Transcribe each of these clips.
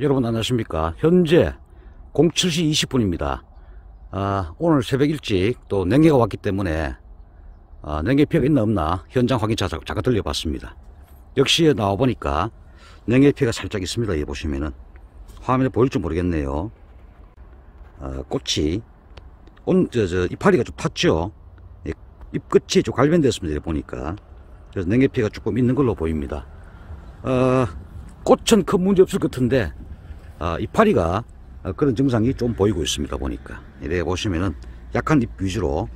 여러분 안녕하십니까 현재 07시 20분입니다 아, 오늘 새벽 일찍 또 냉해가 왔기 때문에 아, 냉해 피해가 있나 없나 현장 확인 차 잠깐 들려봤습니다 역시 나와보니까 냉해 피해가 살짝 있습니다 여기 보시면은 화면에 보일지 모르겠네요 아, 꽃이 온, 저, 저, 이파리가 좀 탔죠 예, 입끝이좀갈변되었습니다 보니까 그래서 냉해 피해가 조금 있는 걸로 보입니다 아, 꽃은 큰 문제 없을 것 같은데 아, 이파리가 아, 그런 증상이 좀 보이고 있습니다 보니까 이래 보시면은 약한 잎 위주로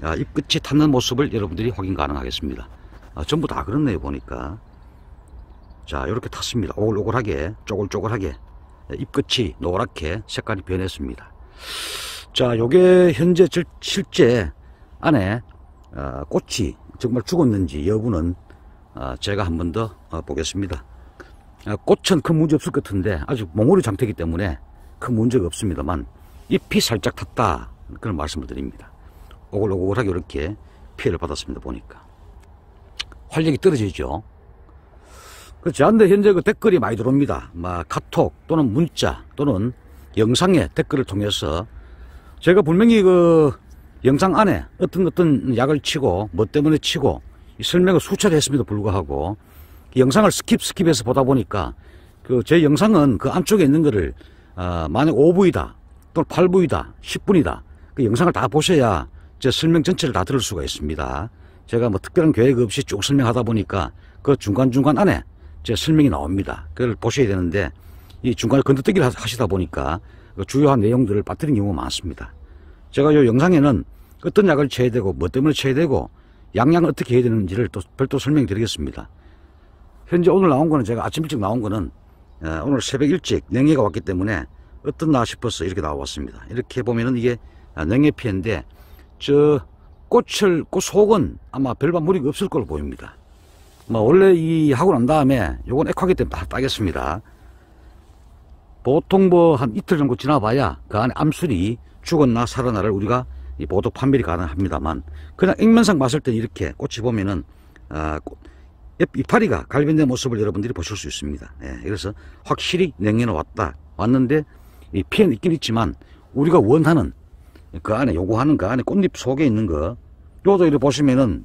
아, 잎끝이 닿는 모습을 여러분들이 확인 가능하겠습니다 아, 전부 다 그렇네요 보니까 자 이렇게 탔습니다 오글오글하게 쪼글쪼글하게 아, 잎끝이 노랗게 색깔이 변했습니다 자 요게 현재 질, 실제 안에 아, 꽃이 정말 죽었는지 여부는 아, 제가 한 번더 어, 보겠습니다 어, 꽃은 큰 그 문제 없을 것 같은데 아직 몽우리 장태기 때문에 큰 그 문제가 없습니다만 잎이 살짝 탔다 그런 말씀을 드립니다 오글오글하게 이렇게 피해를 받았습니다 보니까 활력이 떨어지죠 그렇지 않데 현재 그 댓글이 많이 들어옵니다 막 카톡 또는 문자 또는 영상에 댓글을 통해서 제가 분명히 그 영상 안에 어떤 어떤 약을 치고 뭐 때문에 치고 설명을 수차례 했음에도 불구하고 영상을 스킵 스킵해서 보다 보니까 그 제 영상은 그 안쪽에 있는 거를 어, 만약 5부이다 또는 8부이다 10분이다 그 영상을 다 보셔야 제 설명 전체를 다 들을 수가 있습니다. 제가 뭐 특별한 계획 없이 쭉 설명하다 보니까 그 중간중간 안에 제 설명이 나옵니다. 그걸 보셔야 되는데 이 중간에 건너뛰기를 하시다 보니까 그 주요한 내용들을 빠뜨린 경우가 많습니다. 제가 요 영상에는 어떤 약을 쳐야 되고 뭐 때문에 쳐야 되고 양양을 어떻게 해야 되는지를 또 별도 설명드리겠습니다. 현재 오늘 나온 거는 제가 아침 일찍 나온 거는 어, 오늘 새벽 일찍 냉해가 왔기 때문에 어떻나 싶어서 이렇게 나왔습니다. 이렇게 보면은 이게 아, 냉해 피해인데 저 꽃을 꽃 속은 아마 별반 무리가 없을 걸로 보입니다. 뭐 원래 이 하고 난 다음에 요건 액화기 때문에 다 따겠습니다. 보통 뭐 한 이틀 정도 지나봐야 그 안에 암술이 죽었나 살아나를 우리가 보도 판별이 가능합니다만 그냥 액면상 봤을 때 이렇게 꽃이 보면은 아, 꽃, 이파리가 갈변된 모습을 여러분들이 보실 수 있습니다. 예, 그래서 확실히 냉해는 왔다. 왔는데 이 피해는 있긴 있지만 우리가 원하는 그 안에 요구하는 그 안에 꽃잎 속에 있는 거 요도 이렇게 보시면은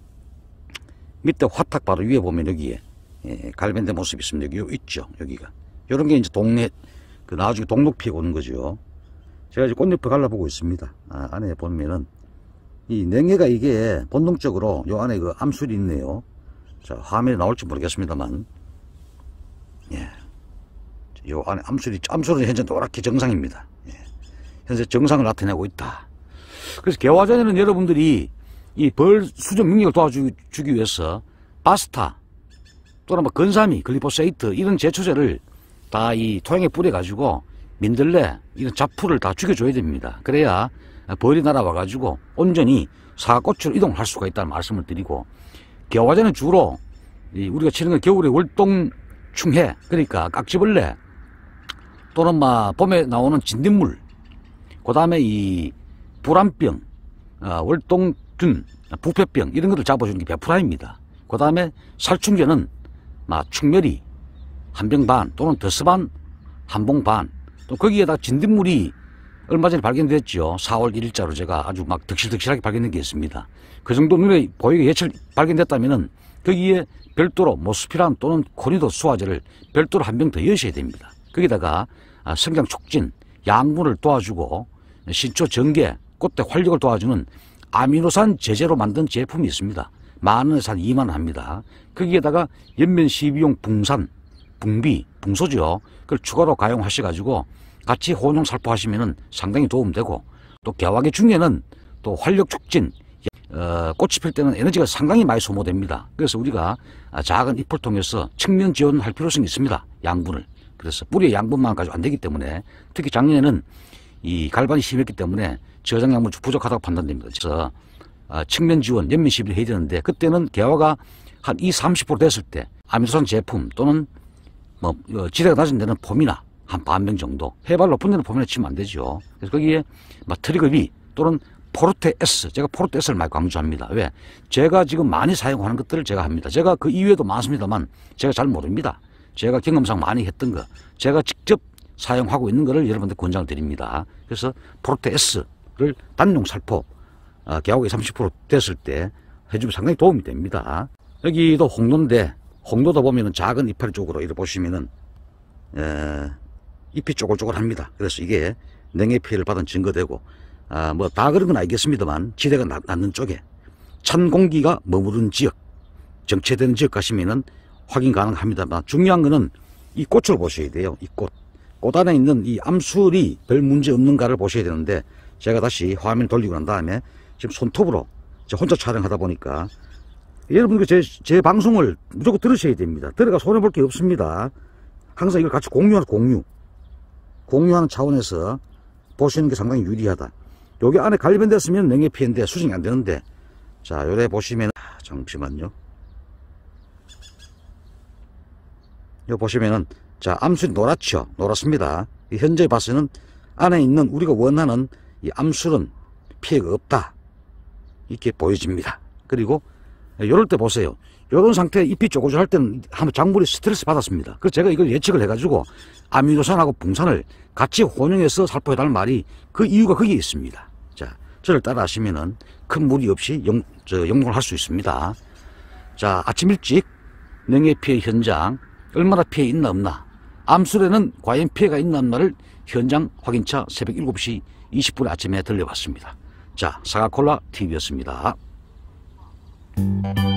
밑에 화탁 바로 위에 보면 여기에 예, 갈변된 모습이 있습니다. 여기 요 있죠. 여기가. 요런 게 이제 동네 그 나중에 동록피에 오는 거죠. 제가 이제 꽃잎을 갈라보고 있습니다. 아, 안에 보면은 이 냉해가 이게 본능적으로 요 안에 그 암술이 있네요. 자, 화면이 나올지 모르겠습니다만, 예. 요 안에 암술이, 암술은 현재 노랗게 정상입니다. 예. 현재 정상을 나타내고 있다. 그래서 개화전에는 여러분들이 이 벌 수정 능력을 도와주기 위해서 바스타, 또는 뭐 건사미, 글리포세이트 이런 제초제를 다 이 토양에 뿌려가지고 민들레 이런 잡풀을 다 죽여줘야 됩니다. 그래야 벌이 날아와가지고 온전히 사과꽃으로 이동할 수가 있다는 말씀을 드리고 겨화제는 주로 우리가 치는건 겨울에 월동 충해 그러니까 깍지벌레 또는 막 봄에 나오는 진딧물 그 다음에 이 불안병 어, 아, 월동균 아, 부패병 이런 것들 잡아주는 게 베프라입니다 그 다음에 살충제는 막 충렬이 한 병 반 또는 더스 반한 봉반또 거기에다 진딧물이 얼마 전에 발견됐죠. 4월 1일자로 제가 아주 막 득실득실하게 발견된 게 있습니다. 그 정도 눈에 보이게 예측 발견됐다면은 거기에 별도로 모스피란 또는 코니도 수화제를 별도로 한 병 더 여셔야 됩니다. 거기다가 아, 성장 촉진, 양분을 도와주고 신초 전개, 꽃대 활력을 도와주는 아미노산 제제로 만든 제품이 있습니다. 만 원에서 한 2만 원 합니다. 거기에다가 연면 시비용 붕산, 붕비, 붕소죠. 그걸 추가로 가용하셔가지고 같이 혼용살포하시면 상당히 도움되고 또 개화기 중에는 또 활력 촉진 어, 꽃이 필 때는 에너지가 상당히 많이 소모됩니다. 그래서 우리가 작은 잎을 통해서 측면 지원할 필요성이 있습니다. 양분을. 그래서 뿌리의 양분만 가지고 안 되기 때문에 특히 작년에는 이 갈반이 심했기 때문에 저장 양분이 부족하다고 판단됩니다. 그래서 어, 측면 지원, 연면 시비를 해야 되는데 그때는 개화가 한 20, 30% 됐을 때 아미노산 제품 또는 뭐 지대가 어, 낮은 데는 폼이나 한반명 정도. 해발 높은 데는 보면 치면 안 되죠. 그래서 거기에 막 트리거 V 또는 포르테 S. 제가 포르테 S를 많이 강조합니다. 왜? 제가 지금 많이 사용하는 것들을 제가 합니다. 제가 그 이외에도 많습니다만 제가 잘 모릅니다. 제가 경험상 많이 했던 거. 제가 직접 사용하고 있는 거를 여러분들 권장 드립니다. 그래서 포르테 S를 단용 살포, 어, 개화구에 30% 됐을 때 해주면 상당히 도움이 됩니다. 여기도 홍도인데, 홍도도 보면은 작은 이파리 쪽으로 이렇게 보시면은, 에, 잎이 쪼글쪼글합니다. 그래서 이게 냉해 피해를 받은 증거되고 아, 뭐다 그런 건 알겠습니다만 지대가 낮, 낮는 쪽에 찬 공기가 머무른 지역 정체되는 지역 가시면은 확인 가능합니다만 중요한 거는 이 꽃을 보셔야 돼요. 이 꽃. 꽃 안에 있는 이 암술이 별 문제 없는가를 보셔야 되는데 제가 다시 화면을 돌리고 난 다음에 지금 손톱으로 제 혼자 촬영하다 보니까 여러분들 제, 제 방송을 무조건 들으셔야 됩니다. 들어가 손해볼 게 없습니다. 항상 이걸 같이 공유하는 공유. 공유하는 차원에서 보시는 게 상당히 유리하다. 여기 안에 갈변됐으면 냉해 피해인데 수정이 안 되는데 자 요래 보시면 아, 잠시만요. 요 보시면은 자 암술이 노랗죠. 노랗습니다. 현재 봤을 때는 안에 있는 우리가 원하는 이 암술은 피해가 없다. 이렇게 보여집니다. 그리고 이럴 예, 때 보세요. 이런 상태 잎이 쪼그쪼할 때는 한번 작물이 스트레스 받았습니다. 그래서 제가 이걸 예측을 해가지고 아미노산하고 봉산을 같이 혼용해서 살포해달라는 말이 그 이유가 거기에 있습니다. 자, 저를 따라 하시면은 큰 무리 없이 영, 저, 영농을 할 수 있습니다. 자, 아침 일찍 냉해 피해 현장 얼마나 피해 있나 없나 암술에는 과연 피해가 있나 없나를 현장 확인차 새벽 7시 20분 아침에 들려봤습니다. 자, 사과콜라 TV였습니다. Thank you.